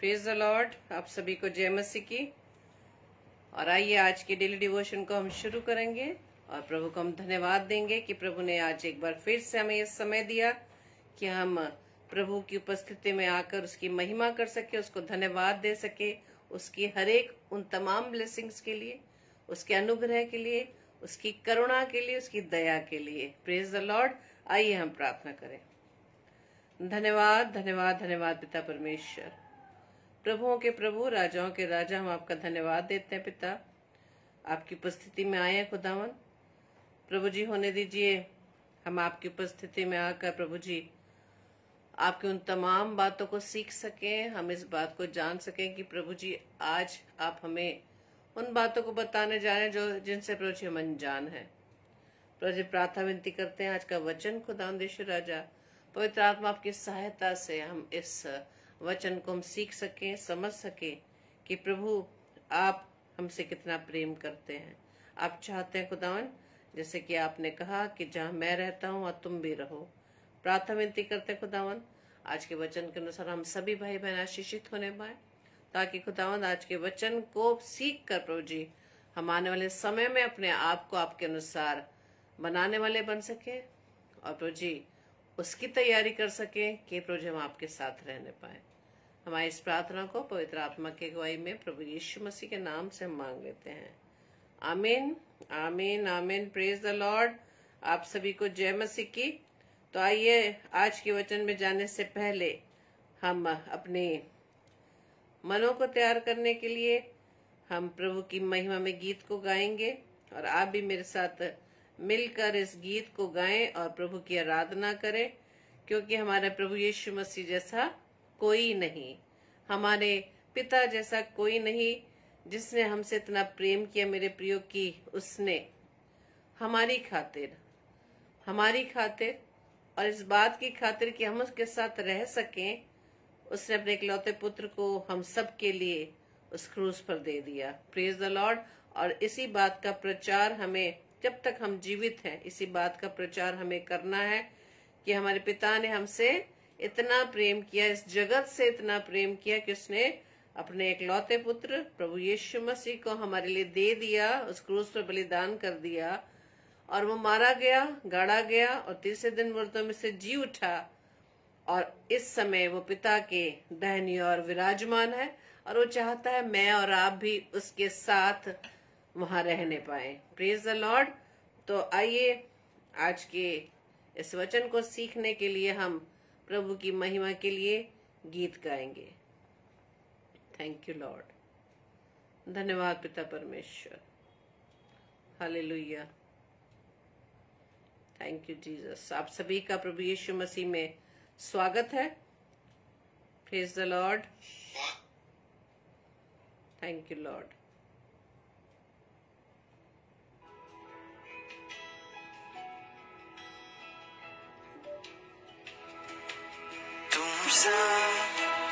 praise the Lord आप सभी को जय मसी की और आइए आज के डेली डिवोशन को हम शुरू करेंगे और प्रभु को हम धन्यवाद देंगे कि प्रभु ने आज एक बार फिर से हमें यह समय दिया कि हम प्रभु की उपस्थिति में आकर उसकी महिमा कर सके उसको धन्यवाद दे सके उसकी हरेक उन तमाम ब्लेसिंग्स के लिए उसके अनुग्रह के लिए उसकी करुणा के लिए उसकी दया के लिए प्रेज द लॉर्ड आइए हम प्रार्थना करें धन्यवाद धन्यवाद धन्यवाद पिता परमेश्वर प्रभुओं के प्रभु राजाओं के राजा हम आपका धन्यवाद देते हैं पिता आपकी उपस्थिति में आए हैं खुदावन प्रभु जी होने दीजिए हम आपकी उपस्थिति में आकर प्रभु जी आपकी उन तमाम बातों को सीख सकें हम इस बात को जान सकें कि प्रभु जी आज आप हमें उन बातों को बताने जा रहे हैं जो जिनसे प्रभु जी हम अनजान है प्रभु जी प्रार्थना विनती करते हैं आज का वचन खुदा राजा पवित्र आत्मा आपकी सहायता से हम इस वचन को हम सीख सके समझ सके कि प्रभु आप हमसे कितना प्रेम करते हैं आप चाहते हैं खुदावन जैसे कि आपने कहा कि जहाँ मैं रहता हूँ वहां तुम भी रहो प्रार्थना विनती करते हैं खुदावन आज के वचन के अनुसार हम सभी भाई बहन आशीषित होने पाए ताकि खुदावन आज के वचन को सीख कर प्रभु जी हम आने वाले समय में अपने आप को आपके अनुसार बनाने वाले बन सके और प्रभु जी उसकी तैयारी कर सके कि प्रभु हम आपके साथ रहने पाए हमारी इस प्रार्थना को पवित्र आत्मा की अगुवाई में प्रभु यीशु मसीह के नाम से हम मांग लेते हैं आमीन आमीन आमीन प्रेज द लॉर्ड आप सभी को जय मसीह की तो आइए आज के वचन में जाने से पहले हम अपने मनों को तैयार करने के लिए हम प्रभु की महिमा में गीत को गाएंगे और आप भी मेरे साथ मिलकर इस गीत को गाएं और प्रभु की आराधना करें क्योंकि हमारे प्रभु यीशु मसीह जैसा कोई नहीं हमारे पिता जैसा कोई नहीं जिसने हमसे इतना प्रेम किया मेरे प्रियो की उसने हमारी खातिर हमारी खातिर और इस बात की खातिर कि हम उसके साथ रह सकें उसने अपने इकलौते पुत्र को हम सब के लिए उस क्रूज पर दे दिया प्रेज द लॉर्ड और इसी बात का प्रचार हमें जब तक हम जीवित हैं इसी बात का प्रचार हमें करना है कि हमारे पिता ने हमसे इतना प्रेम किया इस जगत से इतना प्रेम किया कि उसने अपने इकलौते पुत्र प्रभु यीशु मसीह को हमारे लिए दे दिया उस क्रूस पर बलिदान कर दिया और वो मारा गया गाड़ा गया और तीसरे दिन मुर्दों में से जी उठा और इस समय वो पिता के दहनी और विराजमान है और वो चाहता है मैं और आप भी उसके साथ वहां रहने पाए प्रेज द लॉर्ड तो आइए आज के इस वचन को सीखने के लिए हम प्रभु की महिमा के लिए गीत गाएंगे थैंक यू लॉर्ड धन्यवाद पिता परमेश्वर हालेलुया थैंक यू जीसस आप सभी का प्रभु यीशु मसीह में स्वागत है praise the Lord thank you Lord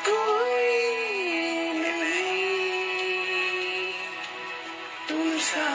कोई नहीं तुम सा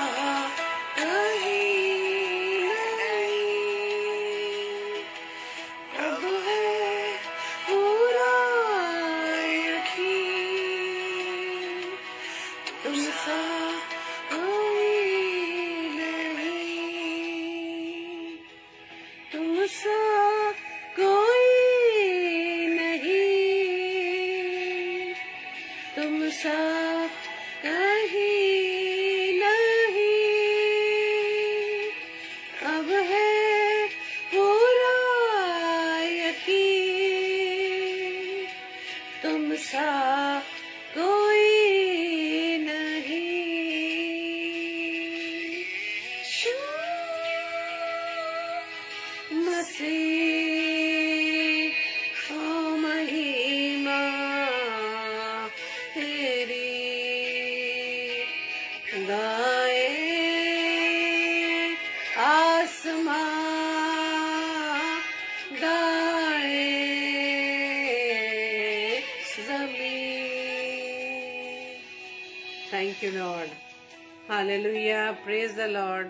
प्रेज द लॉर्ड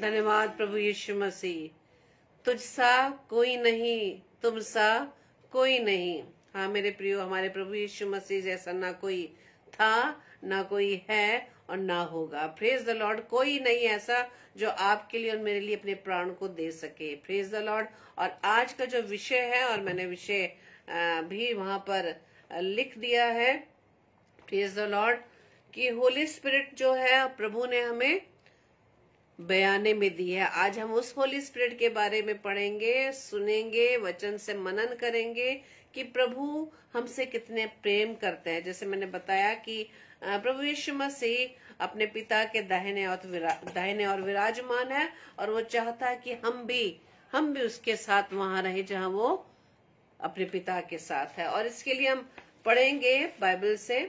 धन्यवाद प्रभु यीशु मसीह तुझ सा कोई नहीं तुम सा कोई नहीं हाँ मेरे प्रियो हमारे प्रभु यीशु मसीह जैसा ना कोई था ना कोई है और ना होगा फ्रेज द लॉर्ड कोई नहीं ऐसा जो आपके लिए और मेरे लिए अपने प्राण को दे सके फ्रेज द लॉर्ड और आज का जो विषय है और मैंने विषय भी वहां पर लिख दिया है फ्रेज द लॉर्ड कि होली स्पिरिट जो है प्रभु ने हमें बयाने में दी है आज हम उस होली स्प्रिट के बारे में पढ़ेंगे सुनेंगे वचन से मनन करेंगे कि प्रभु हमसे कितने प्रेम करते हैं जैसे मैंने बताया कि प्रभु यीशु मसीह अपने पिता के दाहिने और दाहिने और विराजमान है और वो चाहता है कि हम भी हम भी उसके साथ वहां रहे जहां वो अपने पिता के साथ है और इसके लिए हम पढ़ेंगे बाइबल से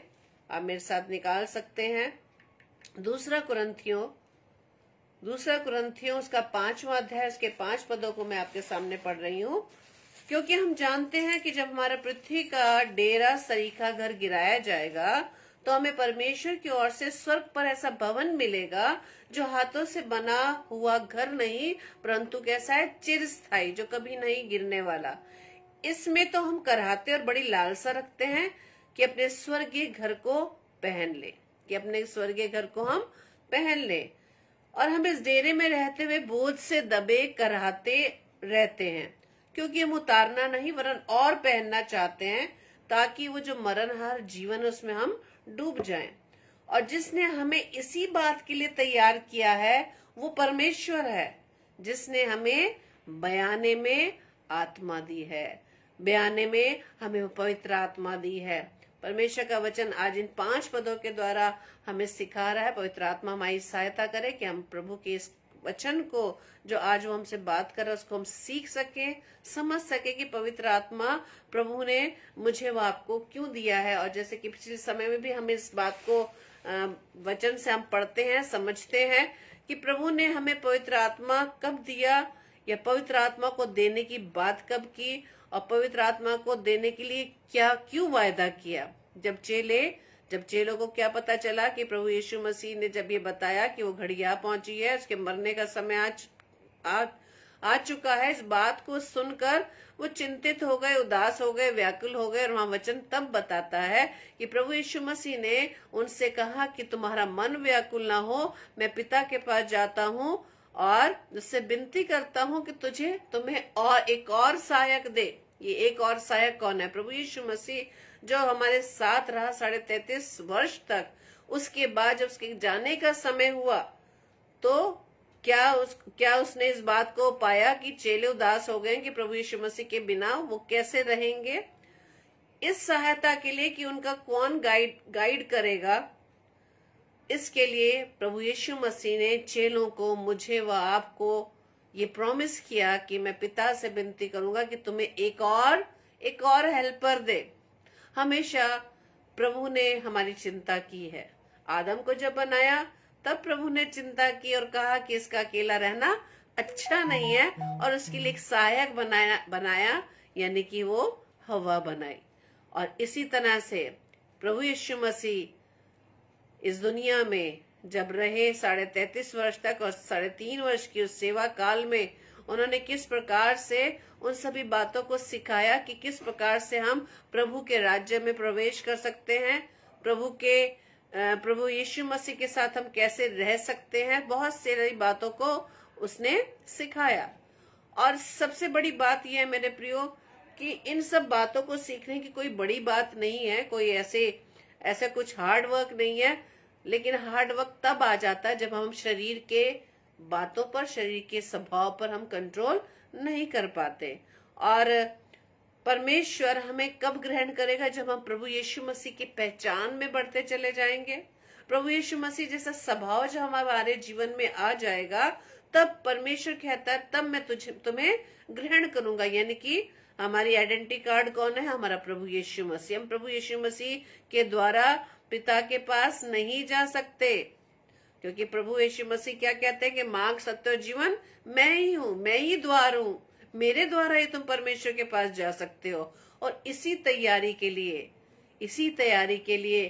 आप मेरे साथ निकाल सकते हैं दूसरा कुरंथियों दूसरा ग्रंथियों उसका पांचवा अध्याय उसके पांच पदों को मैं आपके सामने पढ़ रही हूँ क्योंकि हम जानते हैं कि जब हमारा पृथ्वी का डेरा सरीखा घर गिराया जाएगा तो हमें परमेश्वर की ओर से स्वर्ग पर ऐसा भवन मिलेगा जो हाथों से बना हुआ घर नहीं परंतु कैसा है चिरस्थाई जो कभी नहीं गिरने वाला इसमें तो हम कराहते और बड़ी लालसा रखते हैं कि अपने स्वर्गीय घर को पहन ले कि अपने स्वर्गीय घर को हम पहन लें और हम इस डेरे में रहते हुए बोझ से दबे कराते रहते हैं क्योंकि हम उतारना नहीं वरन और पहनना चाहते हैं ताकि वो जो मरणहार जीवन है उसमें हम डूब जाएं और जिसने हमें इसी बात के लिए तैयार किया है वो परमेश्वर है जिसने हमें बयाने में आत्मा दी है बयाने में हमें पवित्र आत्मा दी है परमेश्वर का वचन आज इन पांच पदों के द्वारा हमें सिखा रहा है पवित्र आत्मा हमारी सहायता करे कि हम प्रभु के इस वचन को जो आज वो हमसे बात कर रहा है उसको हम सीख सके समझ सके कि पवित्र आत्मा प्रभु ने मुझे वो आपको क्यों दिया है और जैसे कि पिछले समय में भी हम इस बात को वचन से हम पढ़ते हैं समझते हैं कि प्रभु ने हमें पवित्र आत्मा कब दिया या पवित्र आत्मा को देने की बात कब की और पवित्र आत्मा को देने के लिए क्या क्यों वायदा किया जब चेले जब चेलों को क्या पता चला कि प्रभु यीशु मसीह ने जब ये बताया कि वो घड़ी आ पहुंची है उसके मरने का समय आज आ, आ चुका है इस बात को सुनकर वो चिंतित हो गए उदास हो गए व्याकुल हो गए और वहां वचन तब बताता है कि प्रभु यीशु मसीह ने उनसे कहा कि तुम्हारा मन व्याकुल ना हो मैं पिता के पास जाता हूँ और उससे विनती करता हूँ कि तुझे तुम्हें और एक और सहायक दे ये एक और सहायक कौन है प्रभु यीशु मसीह जो हमारे साथ रहा साढ़े तैतीस वर्ष तक उसके बाद जब उसके जाने का समय हुआ तो क्या उस क्या उसने इस बात को पाया कि चेले उदास हो गए कि प्रभु यीशु मसीह के बिना वो कैसे रहेंगे इस सहायता के लिए कि उनका कौन गाइड गाइड करेगा इसके लिए प्रभु यीशु मसीह ने चेलों को मुझे व आपको ये प्रॉमिस किया कि मैं पिता से विनती करूंगा कि तुम्हें एक और एक और हेल्पर दे हमेशा प्रभु ने हमारी चिंता की है आदम को जब बनाया तब प्रभु ने चिंता की और कहा कि इसका अकेला रहना अच्छा नहीं है और उसके लिए एक सहायक बनाया बनाया यानी कि वो हवा बनाई और इसी तरह से प्रभु यीशु मसीह इस दुनिया में जब रहे साढ़े तैतीस वर्ष तक और साढ़े तीन वर्ष की उस सेवा काल में उन्होंने किस प्रकार से उन सभी बातों को सिखाया कि किस प्रकार से हम प्रभु के राज्य में प्रवेश कर सकते हैं प्रभु के प्रभु यीशु मसीह के साथ हम कैसे रह सकते हैं बहुत सारी बातों को उसने सिखाया और सबसे बड़ी बात यह है मेरे प्रियो कि इन सब बातों को सीखने की कोई बड़ी बात नहीं है कोई ऐसे ऐसा कुछ हार्ड वर्क नहीं है लेकिन हार्ड वर्क तब आ जाता है जब हम शरीर के बातों पर शरीर के स्वभाव पर हम कंट्रोल नहीं कर पाते और परमेश्वर हमें कब ग्रहण करेगा जब हम प्रभु यीशु मसीह की पहचान में बढ़ते चले जाएंगे प्रभु यीशु मसीह जैसा स्वभाव जो हमारे जीवन में आ जाएगा तब परमेश्वर कहता है तब मैं तुझे तुम्हें ग्रहण करूंगा यानी कि हमारी आइडेंटिटी कार्ड कौन है हमारा प्रभु यीशु मसीह हम प्रभु यीशु मसीह के द्वारा पिता के पास नहीं जा सकते क्योंकि प्रभु यीशु मसीह क्या कहते हैं कि मांग सत्य जीवन मैं ही हूँ मैं ही द्वार हूँ मेरे द्वारा ही तुम परमेश्वर के पास जा सकते हो और इसी तैयारी के लिए इसी तैयारी के लिए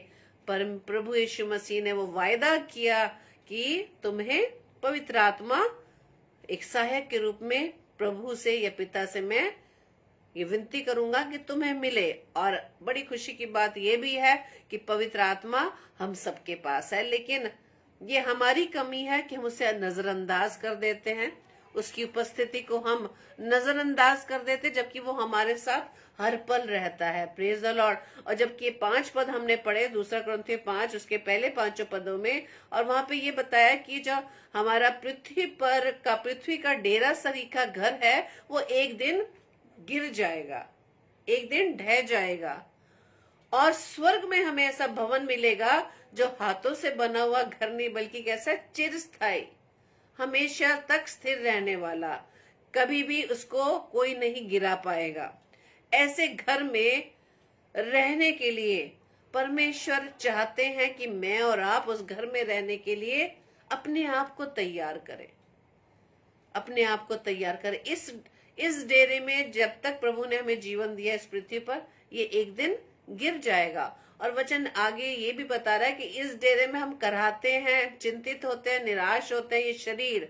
परम प्रभु यीशु मसीह ने वो वायदा किया कि तुम्हें पवित्र आत्मा एक सहायक के रूप में प्रभु से या पिता से मैं ये विनती करूंगा कि तुम्हें मिले और बड़ी खुशी की बात ये भी है कि पवित्र आत्मा हम सबके पास है लेकिन ये हमारी कमी है कि हम उसे नजरअंदाज कर देते हैं उसकी उपस्थिति को हम नजरअंदाज कर देते जबकि वो हमारे साथ हर पल रहता है प्रेज द लॉर्ड और जबकि ये पांच पद हमने पढ़े दूसरा ग्रंथ पांच उसके पहले पांचों पदों में और वहां पे ये बताया कि जो हमारा पृथ्वी पर का पृथ्वी का डेरा सरीखा घर है वो एक दिन गिर जाएगा एक दिन ढह जाएगा और स्वर्ग में हमें ऐसा भवन मिलेगा जो हाथों से बना हुआ घर नहीं बल्कि कैसा चिरस्थाई हमेशा तक स्थिर रहने वाला कभी भी उसको कोई नहीं गिरा पाएगा ऐसे घर में रहने के लिए परमेश्वर चाहते हैं कि मैं और आप उस घर में रहने के लिए अपने आप को तैयार करें अपने आप को तैयार करें इस इस डेरे में जब तक प्रभु ने हमें जीवन दिया इस पृथ्वी पर ये एक दिन गिर जाएगा और वचन आगे ये भी बता रहा है कि इस डेरे में हम कराते हैं चिंतित होते हैं निराश होते हैं ये शरीर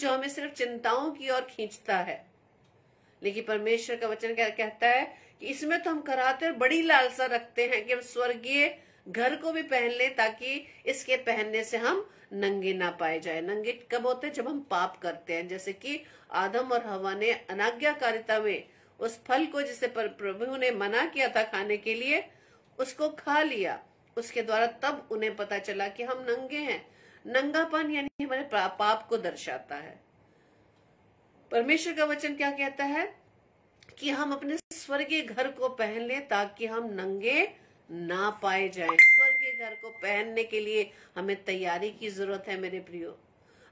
जो हमें सिर्फ चिंताओं की ओर खींचता है लेकिन परमेश्वर का वचन क्या कहता है कि इसमें तो हम कराते बड़ी लालसा रखते हैं कि हम स्वर्गीय घर को भी पहन ले ताकि इसके पहनने से हम नंगे ना पाए जाए नंगे कब होते हैं जब हम पाप करते हैं जैसे कि आदम और हवा ने अनाज्ञाकारिता में उस फल को जिसे प्रभु ने मना किया था खाने के लिए उसको खा लिया उसके द्वारा तब उन्हें पता चला कि हम नंगे हैं नंगापन यानी हमारे पाप को दर्शाता है परमेश्वर का वचन क्या कहता है कि हम अपने स्वर्गीय घर को पहन ले ताकि हम नंगे ना पाए स्वर्ग घर को पहनने के लिए हमें तैयारी की जरूरत है मेरे प्रियो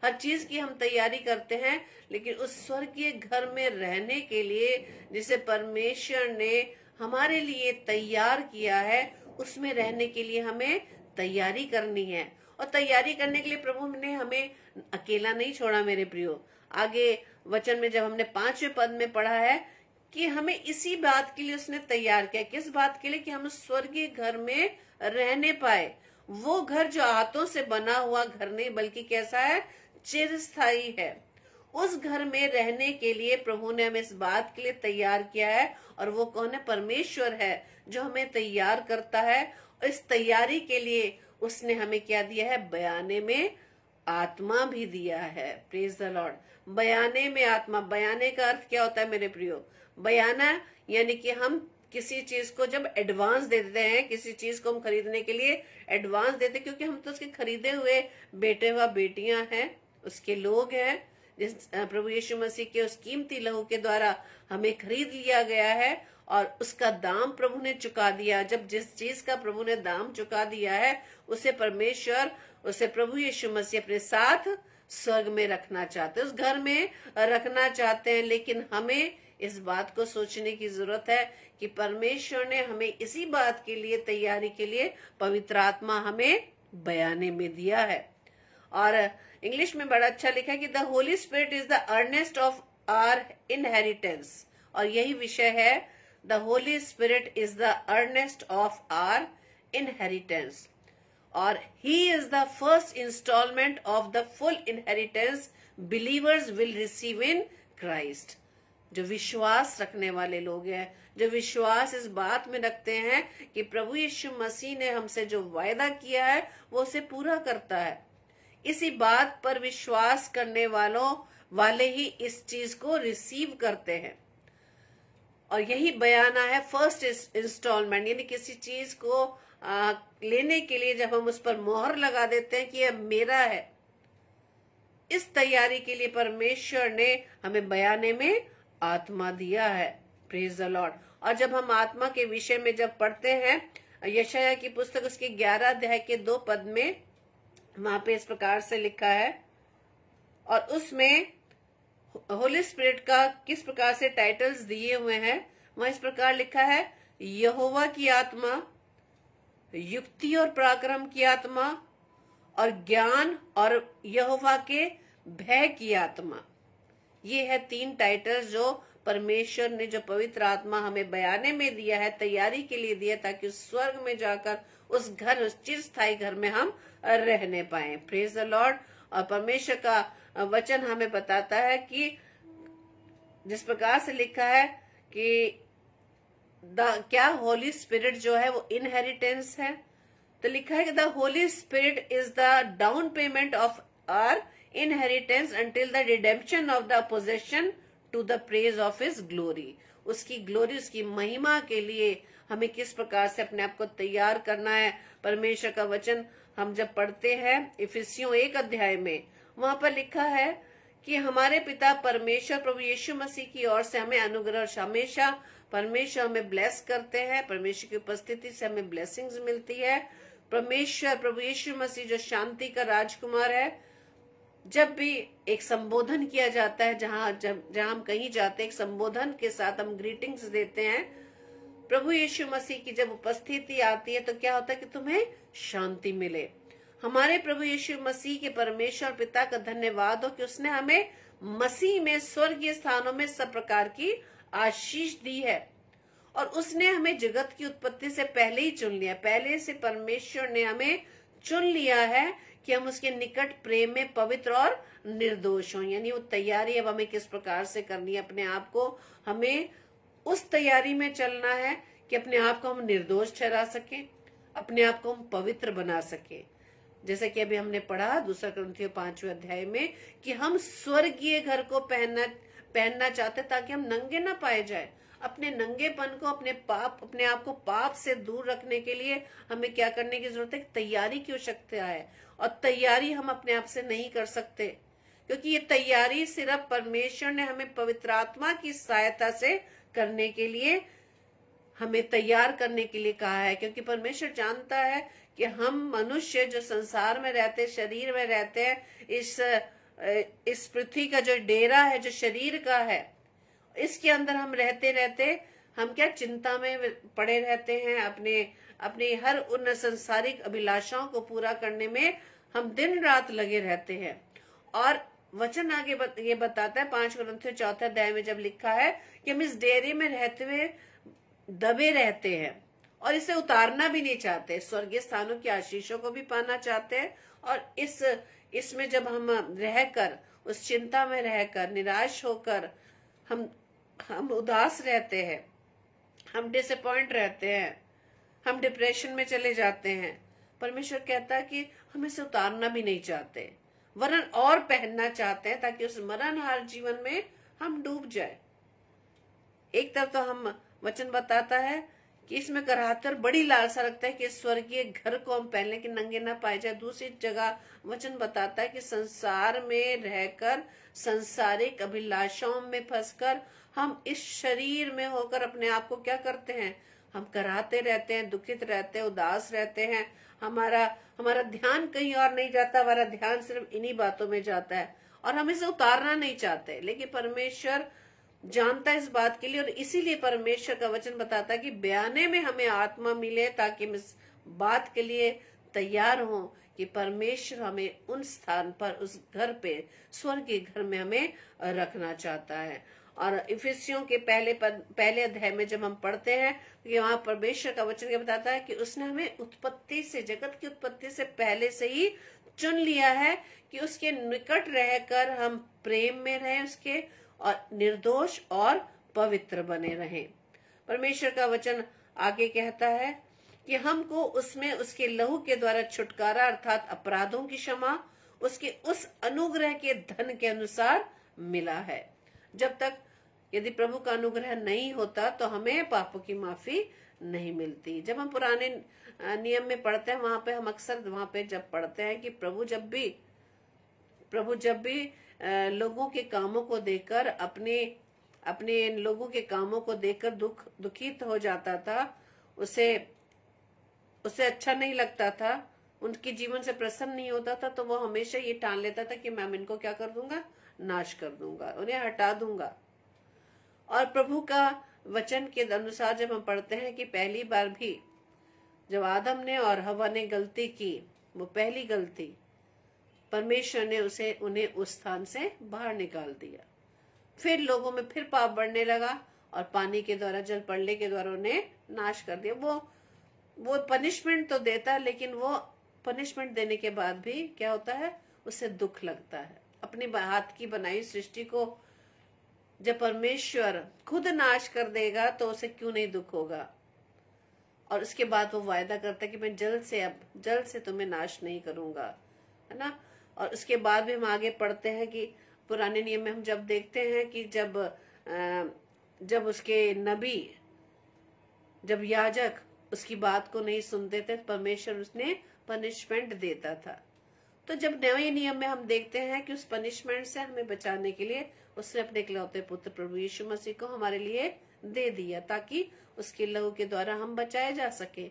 हर चीज की हम तैयारी करते हैं लेकिन उस स्वर्गीय घर में रहने के लिए जिसे परमेश्वर ने हमारे लिए तैयार किया है उसमें रहने के लिए हमें तैयारी करनी है और तैयारी करने के लिए प्रभु ने हमें अकेला नहीं छोड़ा मेरे प्रियो आगे वचन में जब हमने पांचवें पद में पढ़ा है कि हमें इसी बात के लिए उसने तैयार किया किस बात के लिए कि हम स्वर्गीय घर में रहने पाए वो घर जो हाथों से बना हुआ घर नहीं बल्कि कैसा है चिरस्थाई है उस घर में रहने के लिए प्रभु ने हमें इस बात के लिए तैयार किया है और वो कौन है परमेश्वर है जो हमें तैयार करता है इस तैयारी के लिए उसने हमें क्या दिया है बयाने में आत्मा भी दिया है प्रेज द लॉर्ड बयाने में आत्मा बयाने का अर्थ क्या होता है मेरे प्रियो बयाना यानी कि हम किसी चीज को जब एडवांस दे देते हैं किसी चीज को हम खरीदने के लिए एडवांस देते क्योंकि हम तो उसके खरीदे हुए बेटे व बेटियां हैं उसके लोग हैं जिस प्रभु यीशु मसीह के उस कीमती लहू के द्वारा हमें खरीद लिया गया है और उसका दाम प्रभु ने चुका दिया जब जिस चीज का प्रभु ने दाम चुका दिया है उसे परमेश्वर उसे प्रभु यीशु मसीह अपने साथ स्वर्ग में रखना चाहते उस घर में रखना चाहते हैं लेकिन हमें इस बात को सोचने की जरूरत है कि परमेश्वर ने हमें इसी बात के लिए तैयारी के लिए पवित्र आत्मा हमें बयाने में दिया है और इंग्लिश में बड़ा अच्छा लिखा है कि the Holy Spirit is the earnest of our inheritance और यही विषय है the Holy Spirit is the earnest of our inheritance और he is the first instalment of the full inheritance believers will receive in Christ जो विश्वास रखने वाले लोग हैं जो विश्वास इस बात में रखते हैं कि प्रभु यीशु मसीह ने हमसे जो वायदा किया है वो उसे पूरा करता है इसी बात पर विश्वास करने वालों वाले ही इस चीज को रिसीव करते हैं और यही बयाना है फर्स्ट इंस्टॉलमेंट यानी किसी चीज को आ, लेने के लिए जब हम उस पर मोहर लगा देते हैं कि यह मेरा है इस तैयारी के लिए परमेश्वर ने हमें बयाने में आत्मा दिया है प्रेज द लॉर्ड और जब हम आत्मा के विषय में जब पढ़ते हैं यशया की पुस्तक उसके ग्यारह अध्याय के दो पद में वहां पे इस प्रकार से लिखा है और उसमें होली स्पिरिट का किस प्रकार से टाइटल्स दिए हुए हैं वहां इस प्रकार लिखा है यहोवा की आत्मा युक्ति और पराक्रम की आत्मा और ज्ञान और यहोवा के भय की आत्मा ये है तीन टाइटल्स जो परमेश्वर ने जो पवित्र आत्मा हमें बयाने में दिया है तैयारी के लिए दिया ताकि उस स्वर्ग में जाकर उस घर उस स्थायी घर में हम रहने पाए फ्रेज द लॉर्ड और परमेश्वर का वचन हमें बताता है कि जिस प्रकार से लिखा है कि द क्या होली स्पिरिट जो है वो इनहेरिटेंस है तो लिखा है कि the Holy Spirit is the down payment of our inheritance until the redemption of the possession to the praise of his glory उसकी ग्लोरी उसकी महिमा के लिए हमें किस प्रकार से अपने आप को तैयार करना है परमेश्वर का वचन हम जब पढ़ते हैं इफिसियों एक अध्याय में वहां पर लिखा है कि हमारे पिता परमेश्वर प्रभु यीशु मसीह की ओर से हमें अनुग्रह हमेशा परमेश्वर हमें ब्लेस करते हैं परमेश्वर की उपस्थिति से हमें ब्लेसिंग्स मिलती है परमेश्वर प्रभु यीशु मसीह जो शांति का राजकुमार है जब भी एक संबोधन किया जाता है जहां जब जहां हम कहीं जाते हैं संबोधन के साथ हम ग्रीटिंग्स देते हैं प्रभु यीशु मसीह की जब उपस्थिति आती है तो क्या होता है कि तुम्हें शांति मिले हमारे प्रभु यीशु मसीह के परमेश्वर पिता का धन्यवाद हो कि उसने हमें मसीह में स्वर्गीय स्थानों में सब प्रकार की आशीष दी है और उसने हमें जगत की उत्पत्ति से पहले ही चुन लिया पहले से परमेश्वर ने हमें चुन लिया है कि हम उसके निकट प्रेम में पवित्र और निर्दोष हों यानी वो तैयारी अब हमें किस प्रकार से करनी है अपने आप को हमें उस तैयारी में चलना है कि अपने आप को हम निर्दोष ठहरा सके अपने आप को हम पवित्र बना सके जैसे कि अभी हमने पढ़ा दूसरा ग्रंथियों पांचवें अध्याय में कि हम स्वर्गीय घर को पहनना पहनना चाहते ताकि हम नंगे ना पाए जाए अपने नंगेपन को अपने पाप अपने आप को पाप से दूर रखने के लिए हमें क्या करने की जरूरत है तैयारी की आवश्यकता है और तैयारी हम अपने आप से नहीं कर सकते क्योंकि ये तैयारी सिर्फ परमेश्वर ने हमें पवित्र आत्मा की सहायता से करने के लिए हमें तैयार करने के लिए कहा है क्योंकि परमेश्वर जानता है कि हम मनुष्य जो संसार में रहते शरीर में रहते हैं इस इस पृथ्वी का जो डेरा है जो शरीर का है इसके अंदर हम रहते रहते हम क्या चिंता में पड़े रहते हैं अपने अपनी हर उन संसारिक अभिलाषाओं को पूरा करने में हम दिन रात लगे रहते हैं और वचन आगे बत, ये बताता है पांच ग्रंथियों चौथे अध्याय में जब लिखा है कि हम इस डेयरी में रहते हुए दबे रहते हैं और इसे उतारना भी नहीं चाहते स्वर्गीय स्थानों की आशीषों को भी पाना चाहते हैं और इस इसमें जब हम रहकर उस चिंता में रहकर निराश होकर हम हम उदास रहते हैं हम डिसअपॉइंट रहते हैं हम डिप्रेशन में चले जाते हैं परमेश्वर कहता है कि हम इसे उतारना भी नहीं चाहते वरन और पहनना चाहते हैं ताकि उस मरणहार जीवन में हम डूब जाए एक तरफ तो हम वचन बताता है कि इसमें कराहतर बड़ी लालसा रखता है कि स्वर्गीय घर को हम पहले कि नंगे ना पाए जाए दूसरी जगह वचन बताता है कि संसार में रहकर संसारिक अभिलाषाओं में फंसकर हम इस शरीर में होकर अपने आप को क्या करते हैं हम कराते रहते हैं दुखित रहते हैं उदास रहते हैं हमारा हमारा ध्यान कहीं और नहीं जाता हमारा ध्यान सिर्फ इन्हीं बातों में जाता है और हम इसे उतारना नहीं चाहते लेकिन परमेश्वर जानता है इस बात के लिए और इसीलिए परमेश्वर का वचन बताता है कि बयाने में हमें आत्मा मिले ताकि हम इस बात के लिए तैयार हों कि परमेश्वर हमें उन स्थान पर उस घर पे स्वर्ग के घर में हमें रखना चाहता है और इफिसियों के पहले पद पहले अध्याय में जब हम पढ़ते हैं तो वहां परमेश्वर का वचन क्या बताता है कि उसने हमें उत्पत्ति से जगत की उत्पत्ति से पहले से ही चुन लिया है कि उसके निकट रहकर हम प्रेम में रहें उसके और निर्दोष और पवित्र बने रहें परमेश्वर का वचन आगे कहता है कि हमको उसमें उसके लहू के द्वारा छुटकारा अर्थात अपराधों की क्षमा उसके उस अनुग्रह के धन के अनुसार मिला है जब तक यदि प्रभु का अनुग्रह नहीं होता तो हमें पापों की माफी नहीं मिलती जब हम पुराने नियम में पढ़ते हैं वहां पे हम अक्सर वहां पे जब पढ़ते हैं कि प्रभु जब भी प्रभु जब भी लोगों के कामों को देखकर अपने अपने लोगों के कामों को देखकर दुख दुखित हो जाता था उसे उसे अच्छा नहीं लगता था उनके जीवन से प्रसन्न नहीं होता था तो वो हमेशा ये ठान लेता था कि मैं इनको क्या कर दूंगा नाश कर दूंगा उन्हें हटा दूंगा और प्रभु का वचन के अनुसार जब हम पढ़ते हैं कि पहली बार भी जब आदम ने और हवा ने गलती की वो पहली गलती परमेश्वर ने उसे उन्हें उस स्थान से बाहर निकाल दिया फिर लोगों में फिर पाप बढ़ने लगा और पानी के द्वारा जल पड़ने के द्वारा उन्हें नाश कर दिया वो वो पनिशमेंट तो देता है लेकिन वो पनिशमेंट देने के बाद भी क्या होता है उसे दुख लगता है अपने हाथ की बनाई सृष्टि को जब परमेश्वर खुद नाश कर देगा तो उसे क्यों नहीं दुख होगा और उसके बाद वो वायदा करता है कि मैं जल्द से अब जल्द से तुम्हें नाश नहीं करूंगा है ना और उसके बाद भी हम आगे पढ़ते हैं कि पुराने नियम में हम जब देखते हैं कि जब जब उसके नबी जब याजक उसकी बात को नहीं सुनते थे परमेश्वर उसने पनिशमेंट देता था तो जब नए नियम में हम देखते हैं कि उस पनिशमेंट से हमें बचाने के लिए उसने अपने इकलौते पुत्र प्रभु यीशु मसीह को हमारे लिए दे दिया ताकि उसके लहू के द्वारा हम बचाए जा सके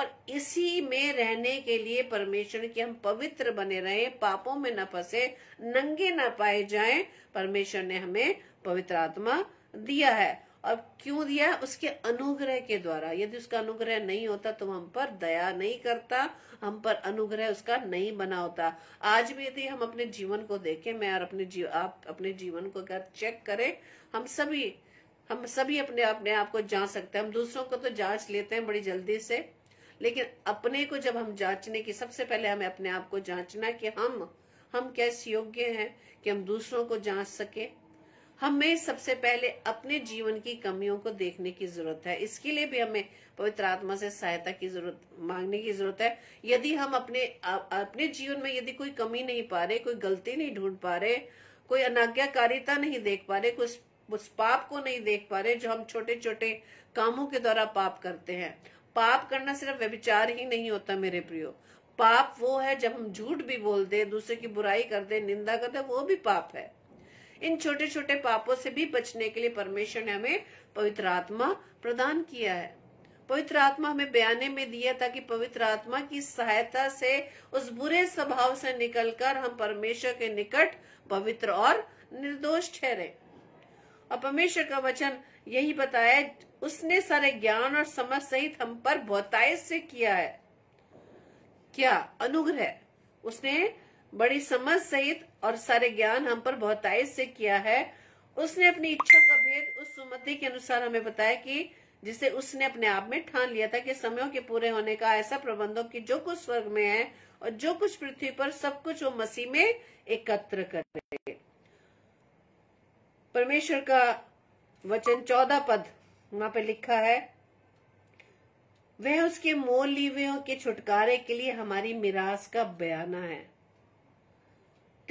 और इसी में रहने के लिए परमेश्वर की हम पवित्र बने रहे पापों में न फंसे नंगे न पाए जाएं परमेश्वर ने हमें पवित्र आत्मा दिया है अब क्यों दिया उसके अनुग्रह के द्वारा यदि उसका अनुग्रह नहीं होता तो हम पर दया नहीं करता हम पर अनुग्रह उसका नहीं बना होता आज भी यदि हम अपने जीवन को देखें मैं और अपने जीव आप अपने जीवन को अगर चेक करें हम सभी हम सभी अपने अपने आप को जांच सकते हैं हम दूसरों को तो जांच लेते हैं बड़ी जल्दी से लेकिन अपने को जब हम जांचने की सबसे पहले हमें अपने आप को जांचना कि हम हम कैसे योग्य हैं कि हम दूसरों को जांच सके हमें सबसे पहले अपने जीवन की कमियों को देखने की जरूरत है इसके लिए भी हमें पवित्र आत्मा से सहायता की जरूरत मांगने की जरूरत है यदि हम अपने अपने जीवन में यदि कोई कमी नहीं पा रहे कोई गलती नहीं ढूंढ पा रहे कोई अनाज्ञाकारिता नहीं देख पा रहे कुछ उस पाप को नहीं देख पा रहे जो हम छोटे छोटे कामों के द्वारा पाप करते हैं पाप करना सिर्फ व्यभिचार ही नहीं होता मेरे प्रियो पाप वो है जब हम झूठ भी बोल दे दूसरे की बुराई कर दे निंदा कर दे वो भी पाप है इन छोटे छोटे पापों से भी बचने के लिए परमेश्वर ने हमें पवित्र आत्मा प्रदान किया है पवित्र आत्मा हमें बयाने में दिया ताकि पवित्र आत्मा की सहायता से उस बुरे स्वभाव से निकलकर हम परमेश्वर के निकट पवित्र और निर्दोष ठहरे और परमेश्वर का वचन यही बताया उसने सारे ज्ञान और समझ सहित हम पर बहुतायत से किया है क्या अनुग्रह उसने बड़ी समझ सहित और सारे ज्ञान हम पर बहुत बहुतायत से किया है उसने अपनी इच्छा का भेद उस सुमति के अनुसार हमें बताया कि जिसे उसने अपने आप में ठान लिया था कि समयों के पूरे होने का ऐसा प्रबंध हो की जो कुछ स्वर्ग में है और जो कुछ पृथ्वी पर सब कुछ वो मसीह में एकत्र करे परमेश्वर का वचन चौदह पद वहां पे लिखा है वह उसके मोल लीवियों के छुटकारे के लिए हमारी मिरास का बयाना है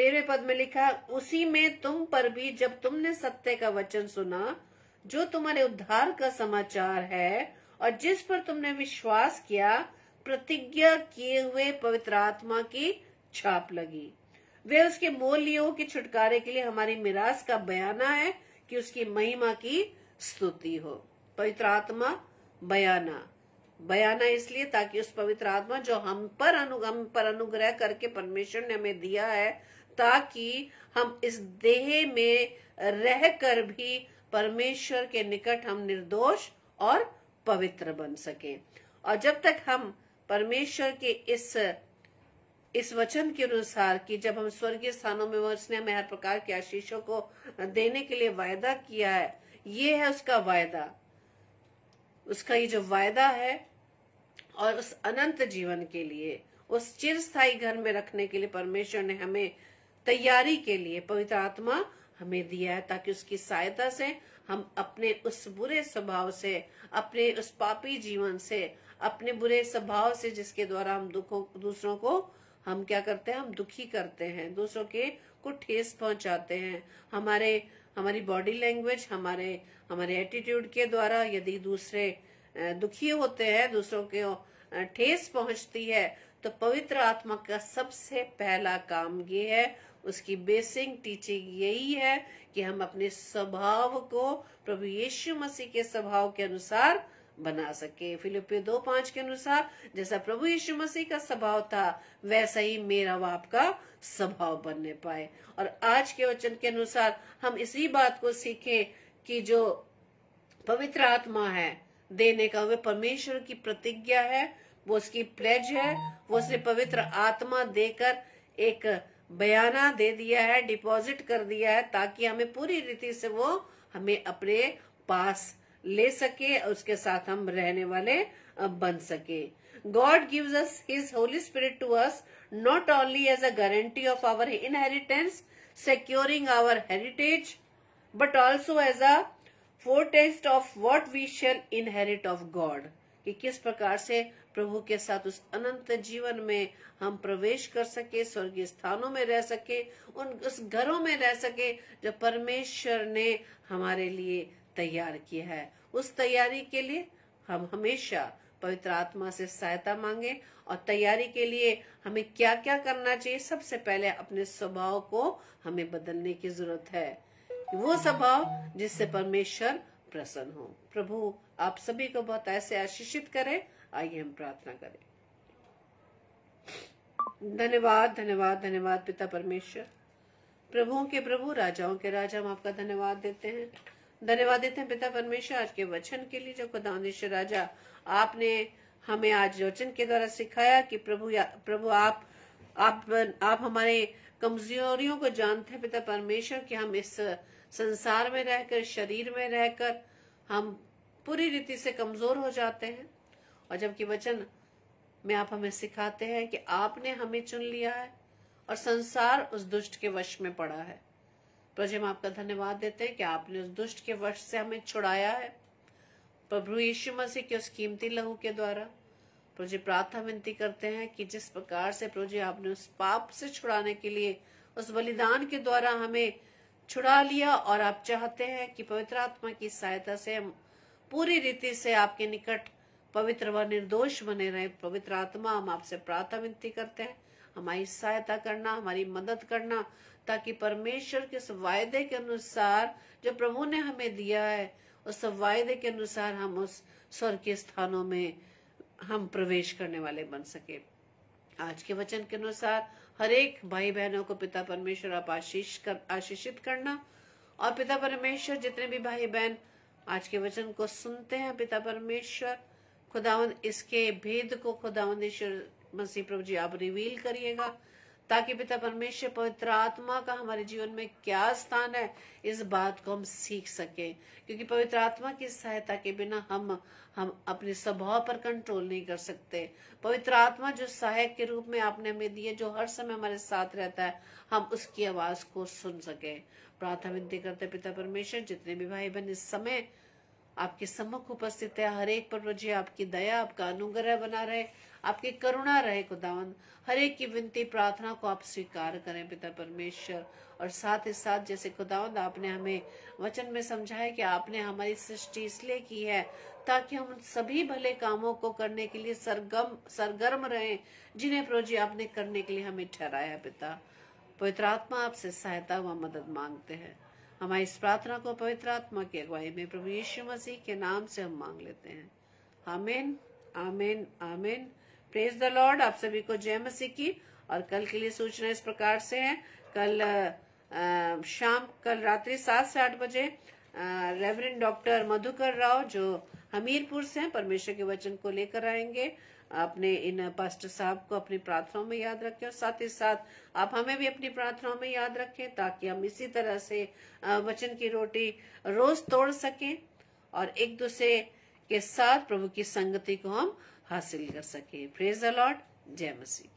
तेरे पद में लिखा उसी में तुम पर भी जब तुमने सत्य का वचन सुना जो तुम्हारे उद्धार का समाचार है और जिस पर तुमने विश्वास किया प्रतिज्ञा किए हुए पवित्र आत्मा की छाप लगी वे उसके मूल्यों के छुटकारे के लिए हमारी मिरास का बयाना है कि उसकी महिमा की स्तुति हो पवित्र आत्मा बयाना बयाना इसलिए ताकि उस पवित्र आत्मा जो हम पर हम पर अनुग्रह करके परमेश्वर ने हमें दिया है ताकि हम इस देह में रह कर भी परमेश्वर के निकट हम निर्दोष और पवित्र बन सके और जब तक हम परमेश्वर के इस इस वचन के अनुसार कि जब हम स्वर्गीय स्थानों में उसने हमें हर प्रकार के आशीषों को देने के लिए वायदा किया है ये है उसका वायदा उसका ये जो वायदा है और उस अनंत जीवन के लिए उस चिरस्थाई घर में रखने के लिए परमेश्वर ने हमें तैयारी के लिए पवित्र आत्मा हमें दिया है ताकि उसकी सहायता से हम अपने उस बुरे स्वभाव से अपने उस पापी जीवन से अपने बुरे स्वभाव से जिसके द्वारा हम दुखों दूसरों को हम क्या करते हैं हम दुखी करते हैं दूसरों के को ठेस पहुंचाते हैं हमारे हमारी बॉडी लैंग्वेज हमारे हमारे एटीट्यूड के द्वारा यदि दूसरे दुखी होते हैं दूसरों के ठेस पहुंचती है तो पवित्र आत्मा का सबसे पहला काम ये है उसकी बेसिक टीचिंग यही है कि हम अपने स्वभाव को प्रभु यीशु मसीह के स्वभाव के अनुसार बना सके फिलिपियो दो पांच के अनुसार जैसा प्रभु यीशु मसीह का स्वभाव था वैसा ही मेरा व आपका स्वभाव बनने पाए और आज के वचन के अनुसार हम इसी बात को सीखें कि जो पवित्र आत्मा है देने का वे परमेश्वर की प्रतिज्ञा है वो उसकी प्लेज है वो उसने पवित्र आत्मा देकर एक बयाना दे दिया है डिपॉजिट कर दिया है ताकि हमें पूरी रीति से वो हमें अपने पास ले सके उसके साथ हम रहने वाले बन सके God gives us his Holy Spirit to us not only as a guarantee of our inheritance securing our heritage but also as a foretaste of what we shall inherit of God कि किस प्रकार से प्रभु के साथ उस अनंत जीवन में हम प्रवेश कर सके स्वर्गीय स्थानों में रह सके उन उस घरों में रह सके जो परमेश्वर ने हमारे लिए तैयार किया है उस तैयारी के लिए हम हमेशा पवित्र आत्मा से सहायता मांगे और तैयारी के लिए हमें क्या क्या करना चाहिए सबसे पहले अपने स्वभाव को हमें बदलने की जरूरत है वो स्वभाव जिससे परमेश्वर प्रसन्न हो प्रभु आप सभी को बहुत ऐसे आशीषित करें आइए हम प्रार्थना करें धन्यवाद धन्यवाद धन्यवाद पिता परमेश्वर प्रभुओं के प्रभु राजाओं के राजा हम आपका धन्यवाद देते हैं धन्यवाद देते हैं पिता परमेश्वर आज के वचन के लिए जो खुदांदेश्वर राजा आपने हमें आज वचन के द्वारा सिखाया कि प्रभु या, प्रभु आप आप आप हमारे कमजोरियों को जानते हैं पिता परमेश्वर कि हम इस संसार में रहकर शरीर में रहकर हम पूरी रीति से कमजोर हो जाते हैं और जबकि वचन में आप हमें सिखाते हैं कि आपने हमें चुन लिया है और संसार उस दुष्ट के वश में पड़ा है प्रभु हम आपका धन्यवाद देते हैं कि आपने उस दुष्ट के वश से हमें छुड़ाया है प्रभु यीशु मसीह के उस कीमती लहू के द्वारा प्रोजे प्रार्थना विनती करते हैं कि जिस प्रकार से प्रोजे आपने उस पाप से छुड़ाने के लिए उस बलिदान के द्वारा हमें छुड़ा लिया और आप चाहते हैं कि पवित्र आत्मा की सहायता से हम पूरी रीति से आपके निकट पवित्र व निर्दोष बने रहे पवित्र आत्मा हम आपसे प्रार्थना विनती करते हैं हमारी सहायता करना हमारी मदद करना ताकि परमेश्वर के उस वायदे के अनुसार जो प्रभु ने हमें दिया है उस वायदे के अनुसार हम उस स्वर्ग के स्थानों में हम प्रवेश करने वाले बन सके आज के वचन के अनुसार हरेक भाई बहनों को पिता परमेश्वर आप आशीष कर आशीषित करना और पिता परमेश्वर जितने भी भाई बहन आज के वचन को सुनते हैं पिता परमेश्वर खुदावन इसके भेद को खुदावन ईश्वर मसीह प्रभु जी आप रिवील करिएगा ताकि पिता परमेश्वर पवित्र आत्मा का हमारे जीवन में क्या स्थान है इस बात को हम सीख सके क्योंकि पवित्र आत्मा की सहायता के बिना हम हम अपने स्वभाव पर कंट्रोल नहीं कर सकते पवित्र आत्मा जो सहायक के रूप में आपने हमें दिए जो हर समय हमारे साथ रहता है हम उसकी आवाज को सुन सके प्रार्थना विनती करते पिता परमेश्वर जितने भी भाई बहन इस समय आपके सम्मुख उपस्थित है हर एक पर मुझे आपकी दया आपका अनुग्रह बना रहे आपकी करुणा रहे खुदावन हर एक की विनती प्रार्थना को आप स्वीकार करें पिता परमेश्वर और साथ ही साथ जैसे खुदावंद आपने हमें वचन में समझाया कि आपने हमारी सृष्टि इसलिए की है ताकि हम सभी भले कामों को करने के लिए सरगम सरगर्म रहें जिन्हें प्रोजी आपने करने के लिए हमें ठहराया पिता पवित्र आत्मा आपसे सहायता व मदद मांगते हैं हमारी इस प्रार्थना को पवित्र आत्मा की अगुवाई में प्रभु यीशु मसीह के नाम से हम मांग लेते हैं amen amen amen praise the Lord आप सभी को जय मसीह की और कल के लिए सूचना इस प्रकार से है कल आ, शाम कल रात्रि सात से आठ बजे रेवरेंड डॉक्टर मधुकर राव जो हमीरपुर से हैं परमेश्वर के वचन को लेकर आएंगे आपने इन पास्टर साहब को अपनी प्रार्थनाओं में याद रखें और साथ ही साथ आप हमें भी अपनी प्रार्थनाओं में याद रखें ताकि हम इसी तरह से वचन की रोटी रोज तोड़ सकें और एक दूसरे के साथ प्रभु की संगति को हम हासिल कर सकें फ्रेज अलॉट जय मसीह